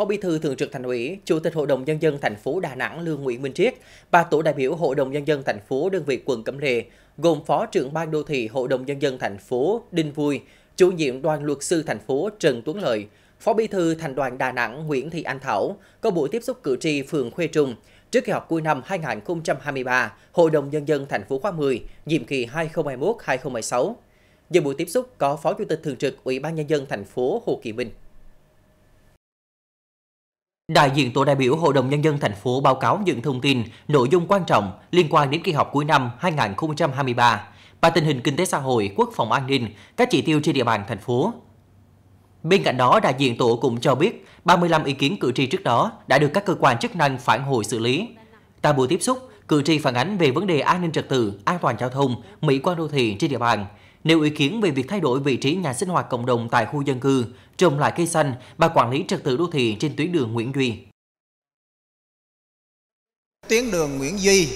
Phó Bí thư Thường trực Thành ủy, Chủ tịch Hội đồng nhân dân thành phố Đà Nẵng Lương Nguyễn Minh Triết ba tổ đại biểu Hội đồng nhân dân thành phố đơn vị quận Cẩm Lệ, gồm Phó trưởng ban đô thị Hội đồng nhân dân thành phố Đinh Vui, chủ nhiệm đoàn luật sư thành phố Trần Tuấn Lợi, Phó Bí thư Thành đoàn Đà Nẵng Nguyễn Thị Anh Thảo có buổi tiếp xúc cử tri phường Khuê Trung trước kỳ họp cuối năm 2023 Hội đồng nhân dân thành phố khóa 10, nhiệm kỳ 2021-2026. Dự buổi tiếp xúc có Phó Chủ tịch thường trực Ủy ban nhân dân thành phố Hồ Kỳ Minh. Đại diện tổ đại biểu Hội đồng Nhân dân thành phố báo cáo những thông tin, nội dung quan trọng liên quan đến kỳ họp cuối năm 2023 và tình hình kinh tế xã hội, quốc phòng an ninh, các chỉ tiêu trên địa bàn thành phố. Bên cạnh đó, đại diện tổ cũng cho biết 35 ý kiến cử tri trước đó đã được các cơ quan chức năng phản hồi xử lý. Tại buổi tiếp xúc, cử tri phản ánh về vấn đề an ninh trật tự, an toàn giao thông, mỹ quan đô thị trên địa bàn, Nêu ý kiến về việc thay đổi vị trí nhà sinh hoạt cộng đồng tại khu dân cư, trồng lại cây xanh và quản lý trật tự đô thị trên tuyến đường Nguyễn Duy. Tuyến đường Nguyễn Duy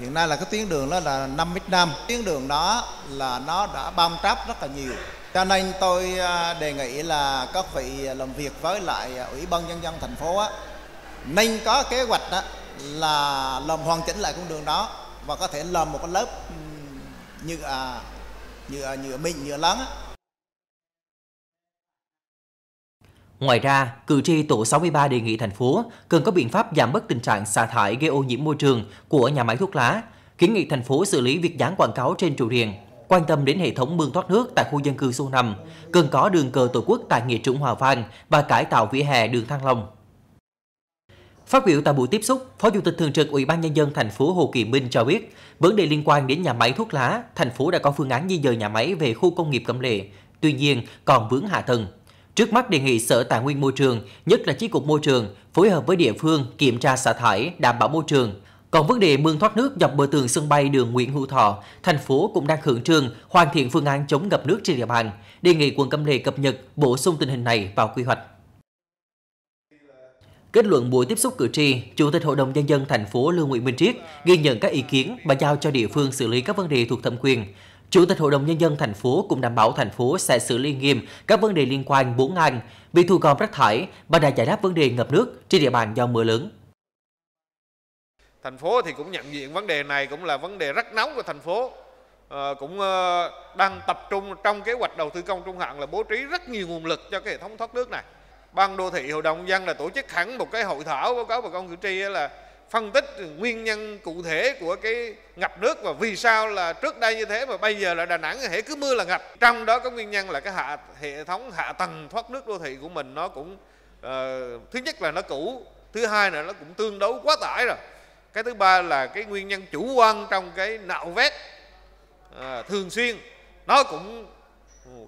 hiện nay là cái tuyến đường đó là 5 mét năm. tuyến đường đó là nó đã bong tráp rất là nhiều cho nên tôi à, đề nghị là các vị làm việc với lại ủy ban nhân dân thành phố á, nên có kế hoạch đó là làm hoàn chỉnh lại con đường đó và có thể làm một cái lớp như à, như như mình như lắng Ngoài ra, cử tri tổ 63 đề nghị thành phố cần có biện pháp giảm bớt tình trạng xả thải gây ô nhiễm môi trường của nhà máy thuốc lá, kiến nghị thành phố xử lý việc dán quảng cáo trên trụ điện, quan tâm đến hệ thống mương thoát nước tại khu dân cư số 5, cần có đường cờ tổ quốc tại nghĩa trũng Hòa Vang và cải tạo vỉa hè đường Thăng Long. Phát biểu tại buổi tiếp xúc, Phó Chủ tịch thường trực Ủy ban nhân dân thành phố Hồ Kỳ Minh cho biết, vấn đề liên quan đến nhà máy thuốc lá, thành phố đã có phương án di dời nhà máy về khu công nghiệp Cẩm Lệ, tuy nhiên còn vướng hạ tầng. Trước mắt đề nghị Sở Tài nguyên Môi trường, nhất là Chi cục Môi trường, phối hợp với địa phương kiểm tra xả thải, đảm bảo môi trường. Còn vấn đề mương thoát nước dọc bờ tường sân bay đường Nguyễn Hữu Thọ, thành phố cũng đang khẩn trương hoàn thiện phương án chống ngập nước trên địa bàn. Đề nghị quận Cẩm Lệ cập nhật bổ sung tình hình này vào quy hoạch. Kết luận buổi tiếp xúc cử tri, Chủ tịch Hội đồng Nhân dân thành phố Lương Nguyễn Minh Triết ghi nhận các ý kiến và giao cho địa phương xử lý các vấn đề thuộc thẩm quyền. Chủ tịch Hội đồng Nhân dân thành phố cũng đảm bảo thành phố sẽ xử lý nghiêm các vấn đề liên quan bốn ngành việc thu gom rác thải và đã giải đáp vấn đề ngập nước trên địa bàn do mưa lớn. Thành phố thì cũng nhận diện vấn đề này cũng là vấn đề rất nóng của thành phố. À, cũng ờ, đang tập trung trong kế hoạch đầu tư công trung hạn là bố trí rất nhiều nguồn lực cho cái hệ thống thoát nước này ban đô thị hội đồng dân là tổ chức hẳn một cái hội thảo báo cáo bà con cử tri là phân tích nguyên nhân cụ thể của cái ngập nước và vì sao là trước đây như thế mà bây giờ là Đà Nẵng hệ cứ mưa là ngập. Trong đó có nguyên nhân là cái hạ hệ thống hạ tầng thoát nước đô thị của mình nó cũng uh, thứ nhất là nó cũ, thứ hai là nó cũng tương đối quá tải rồi. Cái thứ ba là cái nguyên nhân chủ quan trong cái nạo vét uh, thường xuyên nó cũng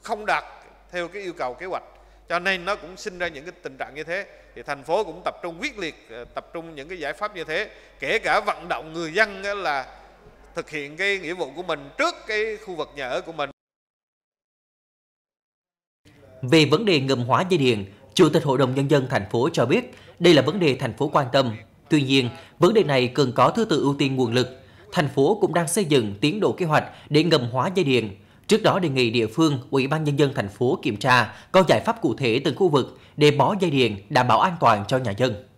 không đạt theo cái yêu cầu kế hoạch cho nên nó cũng sinh ra những cái tình trạng như thế thì thành phố cũng tập trung quyết liệt ờ, tập trung những cái giải pháp như thế kể cả vận động người dân là thực hiện cái nghĩa vụ của mình trước cái khu vực nhà ở của mình về vấn đề ngầm hóa dây điện chủ tịch hội đồng nhân dân thành phố cho biết đây là vấn đề thành phố quan tâm tuy nhiên vấn đề này cần có thứ tự ưu tiên nguồn lực thành phố cũng đang xây dựng tiến độ kế hoạch để ngầm hóa dây điện Trước đó đề nghị địa phương, Ủy ban nhân dân thành phố kiểm tra có giải pháp cụ thể từng khu vực để bỏ dây điện đảm bảo an toàn cho nhà dân.